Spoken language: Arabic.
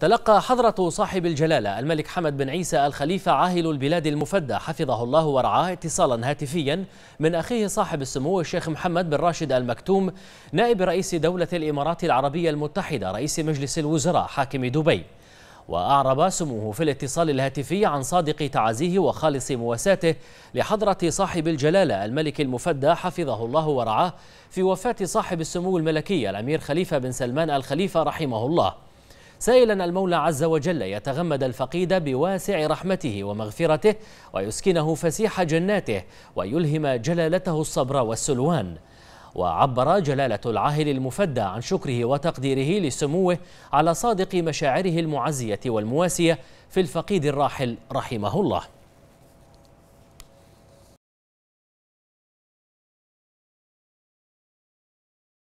تلقى حضرة صاحب الجلالة الملك حمد بن عيسى الخليفة عاهل البلاد المفدى حفظه الله ورعاه اتصالا هاتفيا من أخيه صاحب السمو الشيخ محمد بن راشد المكتوم نائب رئيس دولة الإمارات العربية المتحدة رئيس مجلس الوزراء حاكم دبي وأعرب سموه في الاتصال الهاتفي عن صادق تعازيه وخالص مواساته لحضرة صاحب الجلالة الملك المفدى حفظه الله ورعاه في وفاة صاحب السمو الملكي الأمير خليفة بن سلمان الخليفة رحمه الله سائلا المولى عز وجل يتغمد الفقيد بواسع رحمته ومغفرته ويسكنه فسيح جناته ويلهم جلالته الصبر والسلوان وعبر جلالة العاهل المفدى عن شكره وتقديره لسموه على صادق مشاعره المعزية والمواسية في الفقيد الراحل رحمه الله